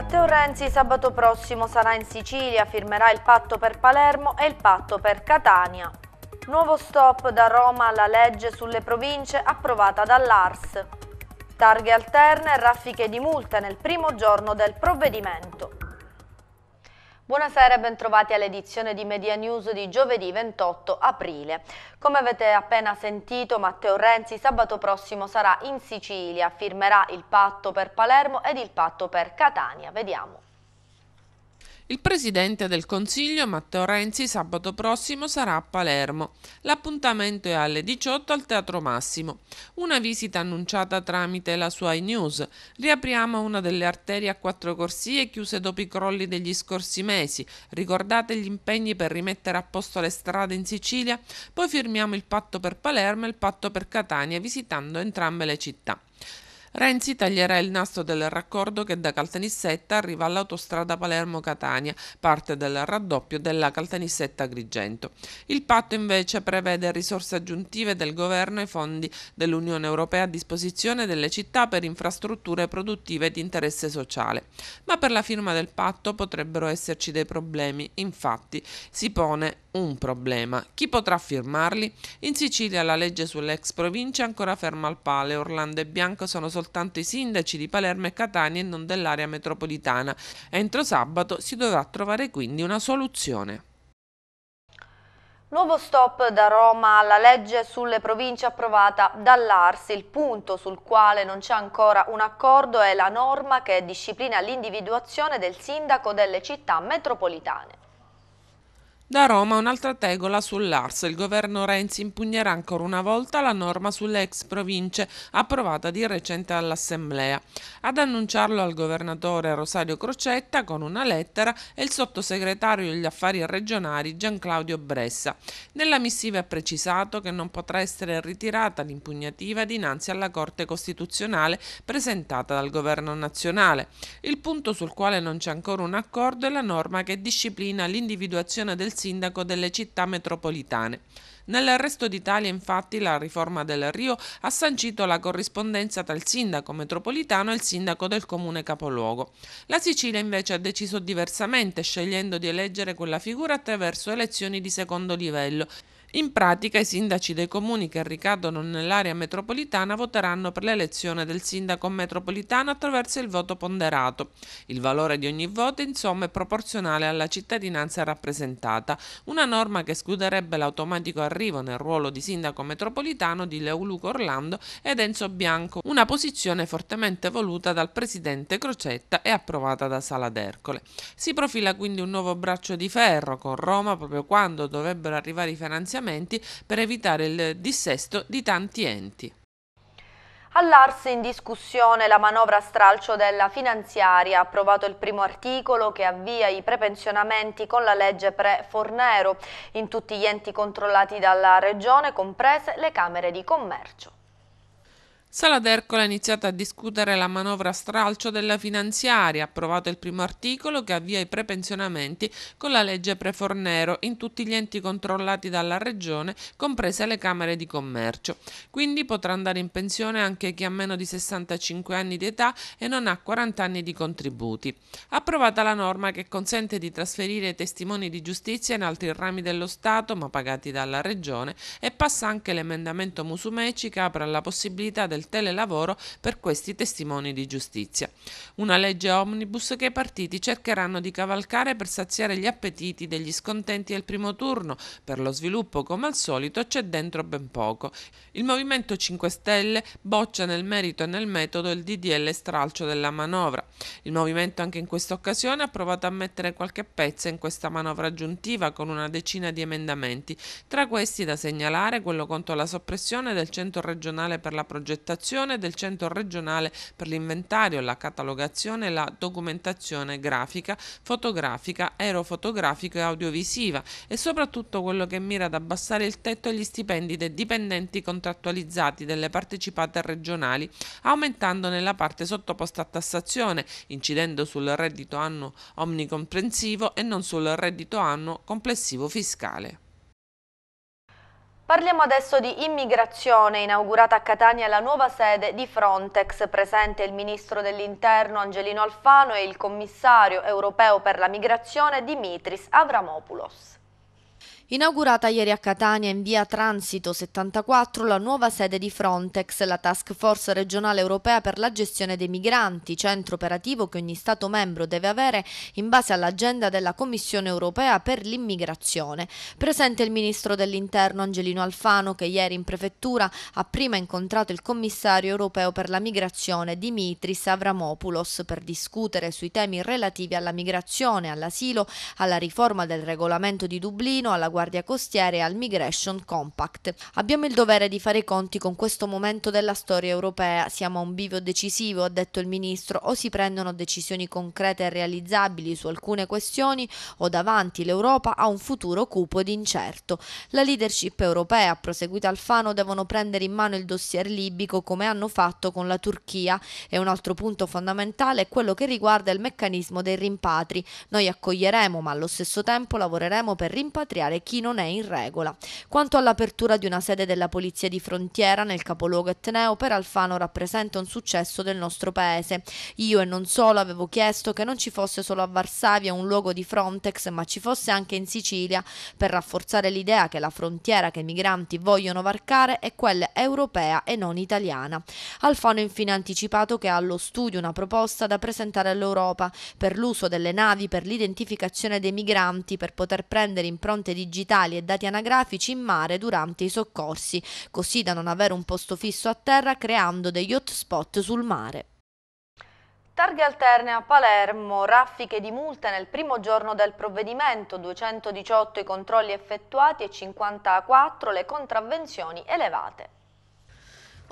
Matteo Renzi sabato prossimo sarà in Sicilia, firmerà il patto per Palermo e il patto per Catania. Nuovo stop da Roma alla legge sulle province approvata dall'ARS. Targhe alterne e raffiche di multe nel primo giorno del provvedimento. Buonasera e bentrovati all'edizione di Media News di giovedì 28 aprile. Come avete appena sentito, Matteo Renzi sabato prossimo sarà in Sicilia, firmerà il patto per Palermo ed il patto per Catania. Vediamo. Il presidente del Consiglio, Matteo Renzi, sabato prossimo sarà a Palermo. L'appuntamento è alle 18 al Teatro Massimo. Una visita annunciata tramite la sua iNews. Riapriamo una delle arterie a quattro corsie chiuse dopo i crolli degli scorsi mesi. Ricordate gli impegni per rimettere a posto le strade in Sicilia? Poi firmiamo il patto per Palermo e il patto per Catania, visitando entrambe le città. Renzi taglierà il nastro del raccordo che da Caltanissetta arriva all'autostrada Palermo-Catania, parte del raddoppio della caltanissetta grigento Il patto invece prevede risorse aggiuntive del governo e fondi dell'Unione Europea a disposizione delle città per infrastrutture produttive di interesse sociale. Ma per la firma del patto potrebbero esserci dei problemi, infatti si pone un problema. Chi potrà firmarli? In Sicilia la legge sull'ex provincia è ancora ferma al pale, Orlando e Bianco sono sotto soltanto i sindaci di Palermo e Catania e non dell'area metropolitana. Entro sabato si dovrà trovare quindi una soluzione. Nuovo stop da Roma alla legge sulle province approvata dall'Ars. Il punto sul quale non c'è ancora un accordo è la norma che disciplina l'individuazione del sindaco delle città metropolitane. Da Roma un'altra tegola sull'Ars. Il governo Renzi impugnerà ancora una volta la norma sulle ex province approvata di recente all'Assemblea. Ad annunciarlo al governatore Rosario Crocetta con una lettera è il sottosegretario degli affari regionali Gianclaudio Bressa. Nella missiva è precisato che non potrà essere ritirata l'impugnativa dinanzi alla Corte Costituzionale presentata dal governo nazionale. Il punto sul quale non c'è ancora un accordo è la norma che disciplina l'individuazione del sindaco delle città metropolitane. Nel resto d'Italia infatti la riforma del Rio ha sancito la corrispondenza tra il sindaco metropolitano e il sindaco del comune capoluogo. La Sicilia invece ha deciso diversamente scegliendo di eleggere quella figura attraverso elezioni di secondo livello in pratica i sindaci dei comuni che ricadono nell'area metropolitana voteranno per l'elezione del sindaco metropolitano attraverso il voto ponderato. Il valore di ogni voto insomma è proporzionale alla cittadinanza rappresentata, una norma che escluderebbe l'automatico arrivo nel ruolo di sindaco metropolitano di Leoluco Orlando ed Enzo Bianco, una posizione fortemente voluta dal presidente Crocetta e approvata da Sala d'Ercole. Si profila quindi un nuovo braccio di ferro con Roma proprio quando dovrebbero arrivare i finanziamenti finanziamenti per evitare il dissesto di tanti enti. All'arse in discussione la manovra stralcio della finanziaria, approvato il primo articolo che avvia i prepensionamenti con la legge pre-Fornero in tutti gli enti controllati dalla Regione, comprese le Camere di Commercio. Sala d'Ercole ha iniziato a discutere la manovra stralcio della finanziaria, approvato il primo articolo che avvia i prepensionamenti con la legge Prefornero in tutti gli enti controllati dalla Regione, comprese le Camere di Commercio. Quindi potrà andare in pensione anche chi ha meno di 65 anni di età e non ha 40 anni di contributi. Approvata la norma che consente di trasferire i testimoni di giustizia in altri rami dello Stato, ma pagati dalla Regione, e passa anche l'emendamento Musumeci che apre la possibilità del del telelavoro per questi testimoni di giustizia. Una legge omnibus che i partiti cercheranno di cavalcare per saziare gli appetiti degli scontenti del primo turno. Per lo sviluppo, come al solito, c'è dentro ben poco. Il Movimento 5 Stelle boccia nel merito e nel metodo il DDL stralcio della manovra. Il Movimento anche in questa occasione ha provato a mettere qualche pezza in questa manovra aggiuntiva con una decina di emendamenti. Tra questi da segnalare quello contro la soppressione del centro regionale per la progettazione progettazione del Centro regionale per l'inventario, la catalogazione e la documentazione grafica, fotografica, aerofotografica e audiovisiva e soprattutto quello che mira ad abbassare il tetto agli stipendi dei dipendenti contrattualizzati delle partecipate regionali, aumentandone la parte sottoposta a tassazione, incidendo sul reddito annuo omnicomprensivo e non sul reddito annuo complessivo fiscale. Parliamo adesso di immigrazione, inaugurata a Catania la nuova sede di Frontex, presente il Ministro dell'Interno Angelino Alfano e il Commissario europeo per la migrazione Dimitris Avramopoulos. Inaugurata ieri a Catania in via Transito 74 la nuova sede di Frontex, la task force regionale europea per la gestione dei migranti, centro operativo che ogni Stato membro deve avere in base all'agenda della Commissione europea per l'immigrazione. Presente il ministro dell'interno Angelino Alfano che ieri in prefettura ha prima incontrato il commissario europeo per la migrazione Dimitris Avramopoulos per discutere sui temi relativi alla migrazione, all'asilo, alla riforma del regolamento di Dublino, alla guardia Guardia Costiera e al Migration Compact. Abbiamo il dovere di fare i conti con questo momento della storia europea, siamo a un bivio decisivo, ha detto il Ministro, o si prendono decisioni concrete e realizzabili su alcune questioni o davanti l'Europa ha un futuro cupo ed incerto. La leadership europea, proseguita Alfano, devono prendere in mano il dossier libico come hanno fatto con la Turchia e un altro punto fondamentale è quello che riguarda il meccanismo dei rimpatri. Noi accoglieremo ma allo stesso tempo lavoreremo per rimpatriare chi chi non è in regola. Quanto all'apertura di una sede della Polizia di Frontiera nel capoluogo etneo, per Alfano rappresenta un successo del nostro paese. Io e non solo avevo chiesto che non ci fosse solo a Varsavia un luogo di Frontex, ma ci fosse anche in Sicilia, per rafforzare l'idea che la frontiera che i migranti vogliono varcare è quella europea e non italiana. Alfano infine ha anticipato che ha allo studio una proposta da presentare all'Europa per l'uso delle navi per l'identificazione dei migranti per poter prendere impronte digitali digitali e dati anagrafici in mare durante i soccorsi, così da non avere un posto fisso a terra creando degli hotspot sul mare. Targhe alterne a Palermo, raffiche di multe nel primo giorno del provvedimento, 218 i controlli effettuati e 54 le contravvenzioni elevate.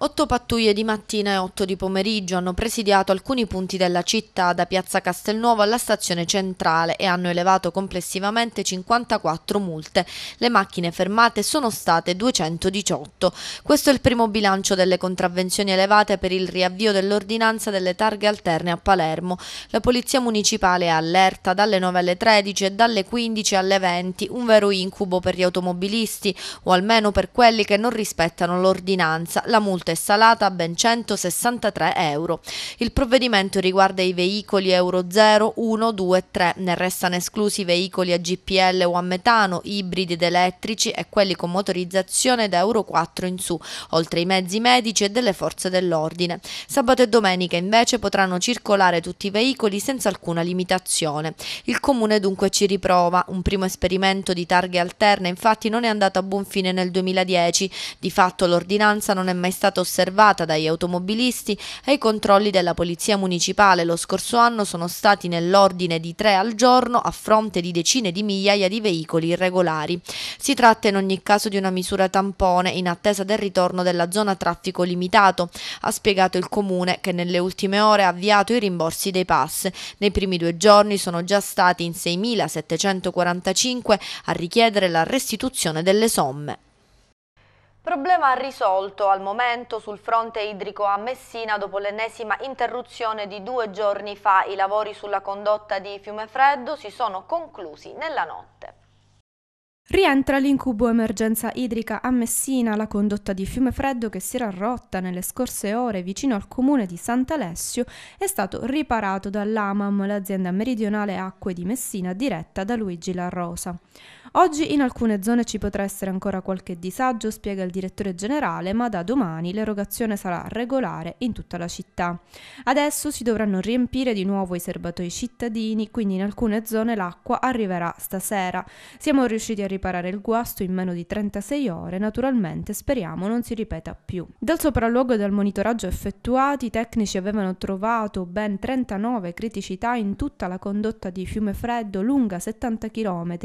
Otto pattuglie di mattina e otto di pomeriggio hanno presidiato alcuni punti della città da Piazza Castelnuovo alla stazione centrale e hanno elevato complessivamente 54 multe. Le macchine fermate sono state 218. Questo è il primo bilancio delle contravvenzioni elevate per il riavvio dell'ordinanza delle targhe alterne a Palermo. La Polizia Municipale è allerta dalle 9 alle 13 e dalle 15 alle 20, un vero incubo per gli automobilisti o almeno per quelli che non rispettano l'ordinanza. La multa è salata a ben 163 euro. Il provvedimento riguarda i veicoli Euro 0, 1, 2 e 3. Ne restano esclusi i veicoli a GPL o a metano, ibridi ed elettrici e quelli con motorizzazione da Euro 4 in su, oltre ai mezzi medici e delle forze dell'ordine. Sabato e domenica invece potranno circolare tutti i veicoli senza alcuna limitazione. Il comune dunque ci riprova. Un primo esperimento di targhe alterne infatti non è andato a buon fine nel 2010. Di fatto l'ordinanza non è mai stata stata osservata dagli automobilisti ai controlli della Polizia Municipale lo scorso anno sono stati nell'ordine di tre al giorno a fronte di decine di migliaia di veicoli irregolari. Si tratta in ogni caso di una misura tampone in attesa del ritorno della zona traffico limitato, ha spiegato il Comune che nelle ultime ore ha avviato i rimborsi dei pass. Nei primi due giorni sono già stati in 6.745 a richiedere la restituzione delle somme. Problema risolto al momento sul fronte idrico a Messina dopo l'ennesima interruzione di due giorni fa. I lavori sulla condotta di Fiume Freddo si sono conclusi nella notte. Rientra l'incubo emergenza idrica a Messina, la condotta di fiume freddo che si era rotta nelle scorse ore vicino al comune di Sant'Alessio è stato riparato dall'AMAM, l'azienda meridionale acque di Messina diretta da Luigi La Rosa. Oggi in alcune zone ci potrà essere ancora qualche disagio, spiega il direttore generale, ma da domani l'erogazione sarà regolare in tutta la città. Adesso si dovranno riempire di nuovo i serbatoi cittadini, quindi in alcune zone l'acqua arriverà stasera. Siamo riusciti a riparare il guasto in meno di 36 ore, naturalmente speriamo non si ripeta più. Dal sopralluogo e dal monitoraggio effettuati, i tecnici avevano trovato ben 39 criticità in tutta la condotta di Fiume Freddo lunga 70 km,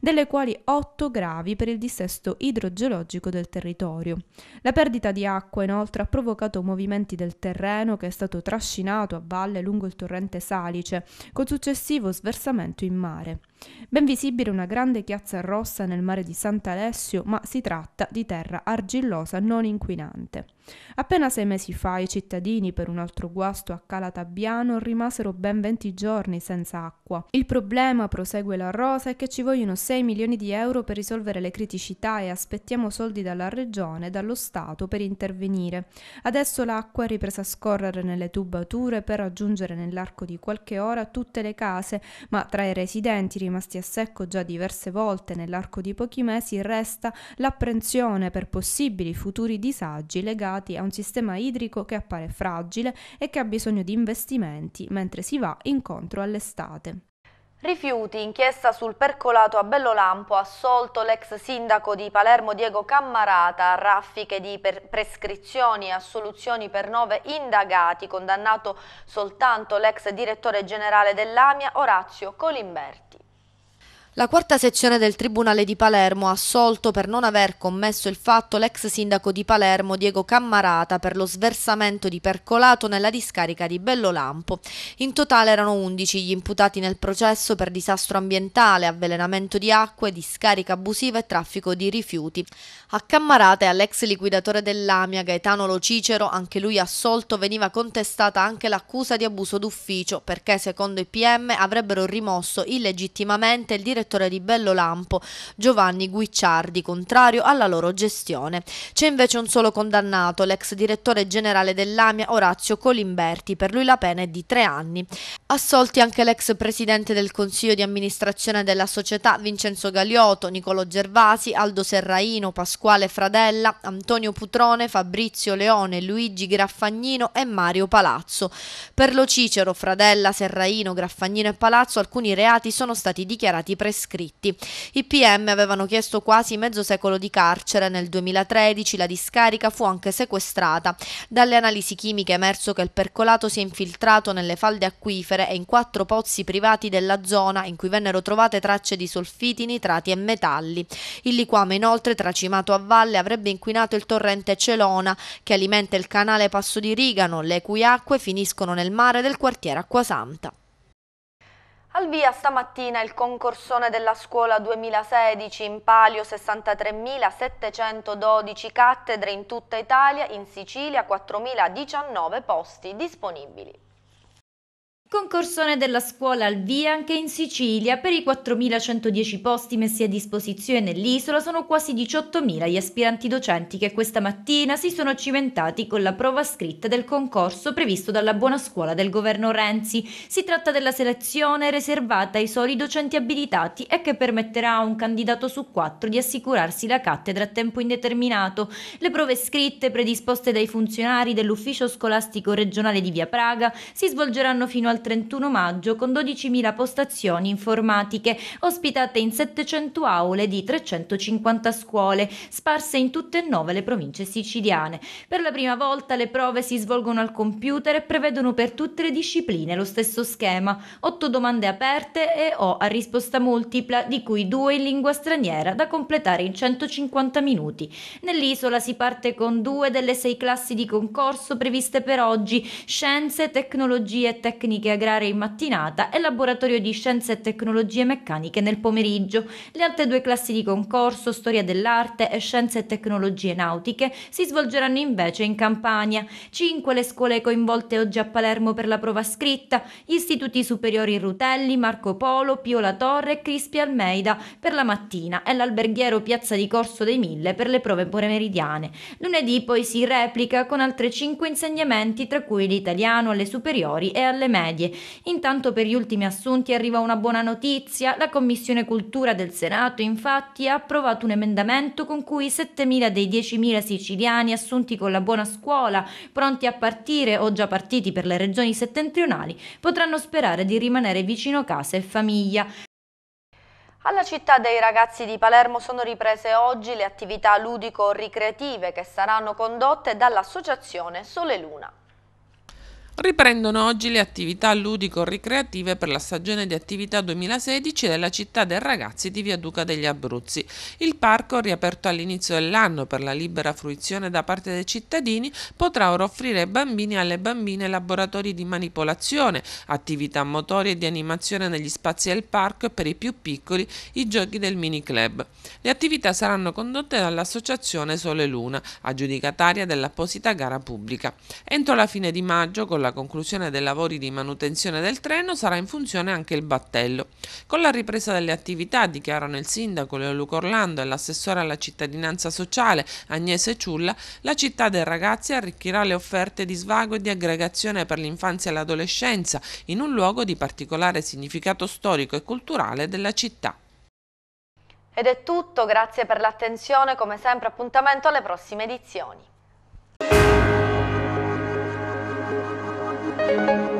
delle le quali 8 gravi per il dissesto idrogeologico del territorio. La perdita di acqua inoltre ha provocato movimenti del terreno che è stato trascinato a valle lungo il torrente Salice, con successivo sversamento in mare. Ben visibile una grande chiazza rossa nel mare di Sant'Alessio, ma si tratta di terra argillosa non inquinante. Appena sei mesi fa i cittadini, per un altro guasto a Calatabiano rimasero ben 20 giorni senza acqua. Il problema, prosegue la Rosa, è che ci vogliono 6 milioni di euro per risolvere le criticità e aspettiamo soldi dalla Regione e dallo Stato per intervenire. Adesso l'acqua è ripresa a scorrere nelle tubature per raggiungere nell'arco di qualche ora tutte le case, ma tra i residenti rimane rimasti a secco già diverse volte nell'arco di pochi mesi, resta l'apprensione per possibili futuri disagi legati a un sistema idrico che appare fragile e che ha bisogno di investimenti mentre si va incontro all'estate. Rifiuti, inchiesta sul percolato a Bellolampo, assolto l'ex sindaco di Palermo Diego Cammarata, raffiche di prescrizioni e assoluzioni per nove indagati, condannato soltanto l'ex direttore generale dell'AMIA Orazio Colimberti. La quarta sezione del Tribunale di Palermo ha assolto per non aver commesso il fatto l'ex sindaco di Palermo Diego Cammarata per lo sversamento di percolato nella discarica di Bellolampo. In totale erano 11 gli imputati nel processo per disastro ambientale, avvelenamento di acque, discarica abusiva e traffico di rifiuti. A Cammarata e all'ex liquidatore dell'Amia Gaetano Lo Cicero, anche lui assolto, veniva contestata anche l'accusa di abuso d'ufficio perché secondo i PM avrebbero rimosso illegittimamente il direttore direttore di Bello Lampo Giovanni Guicciardi, contrario alla loro gestione. C'è invece un solo condannato, l'ex direttore generale dell'AMIA Orazio Colimberti, per lui la pena è di tre anni. Assolti anche l'ex presidente del Consiglio di amministrazione della società Vincenzo Galioto, Nicolo Gervasi, Aldo Serraino, Pasquale Fradella, Antonio Putrone, Fabrizio Leone, Luigi Graffagnino e Mario Palazzo. Per lo Cicero, Fradella, Serraino, Graffagnino e Palazzo alcuni reati sono stati dichiarati presenti prescritti. I PM avevano chiesto quasi mezzo secolo di carcere. Nel 2013 la discarica fu anche sequestrata. Dalle analisi chimiche è emerso che il percolato si è infiltrato nelle falde acquifere e in quattro pozzi privati della zona in cui vennero trovate tracce di solfiti, nitrati e metalli. Il liquame inoltre tracimato a valle avrebbe inquinato il torrente Celona che alimenta il canale Passo di Rigano, le cui acque finiscono nel mare del quartiere Acquasanta. Al via stamattina il concorsone della scuola 2016 in palio 63.712 cattedre in tutta Italia, in Sicilia 4.019 posti disponibili. Concorsone della scuola al via anche in Sicilia, per i 4.110 posti messi a disposizione nell'isola sono quasi 18.000 gli aspiranti docenti che questa mattina si sono cimentati con la prova scritta del concorso previsto dalla buona scuola del governo Renzi. Si tratta della selezione riservata ai soli docenti abilitati e che permetterà a un candidato su quattro di assicurarsi la cattedra a tempo indeterminato. Le prove scritte predisposte dai funzionari dell'ufficio scolastico regionale di Via Praga si svolgeranno fino al 31 maggio con 12.000 postazioni informatiche, ospitate in 700 aule di 350 scuole, sparse in tutte e nove le province siciliane. Per la prima volta le prove si svolgono al computer e prevedono per tutte le discipline lo stesso schema, otto domande aperte e o a risposta multipla, di cui due in lingua straniera da completare in 150 minuti. Nell'isola si parte con due delle sei classi di concorso previste per oggi, scienze, tecnologie e tecniche tecnologie in mattinata e laboratorio di scienze e tecnologie meccaniche nel pomeriggio. Le altre due classi di concorso, storia dell'arte e scienze e tecnologie nautiche, si svolgeranno invece in Campania. Cinque le scuole coinvolte oggi a Palermo per la prova scritta, gli istituti superiori Rutelli, Marco Polo, Pio La Torre e Crispi Almeida per la mattina e l'alberghiero Piazza di Corso dei Mille per le prove pomeridiane. Lunedì poi si replica con altre cinque insegnamenti tra cui l'italiano alle superiori e alle medie medaglie. Intanto per gli ultimi assunti arriva una buona notizia. La Commissione Cultura del Senato infatti ha approvato un emendamento con cui 7.000 dei 10.000 siciliani assunti con la buona scuola, pronti a partire o già partiti per le regioni settentrionali, potranno sperare di rimanere vicino casa e famiglia. Alla città dei ragazzi di Palermo sono riprese oggi le attività ludico-ricreative che saranno condotte dall'associazione Sole Luna. Riprendono oggi le attività ludico-ricreative per la stagione di attività 2016 della città dei ragazzi di Via Duca degli Abruzzi. Il parco, riaperto all'inizio dell'anno per la libera fruizione da parte dei cittadini, potrà ora offrire ai bambini e alle bambine laboratori di manipolazione, attività motorie e di animazione negli spazi del parco e per i più piccoli i giochi del mini club. Le attività saranno condotte dall'associazione Sole Luna, aggiudicataria dell'apposita gara pubblica. Entro la fine di maggio, con alla conclusione dei lavori di manutenzione del treno sarà in funzione anche il battello. Con la ripresa delle attività, dichiarano il sindaco Leoluco Orlando e l'assessore alla cittadinanza sociale Agnese Ciulla, la città dei ragazzi arricchirà le offerte di svago e di aggregazione per l'infanzia e l'adolescenza in un luogo di particolare significato storico e culturale della città. Ed è tutto, grazie per l'attenzione, come sempre appuntamento alle prossime edizioni. Thank you.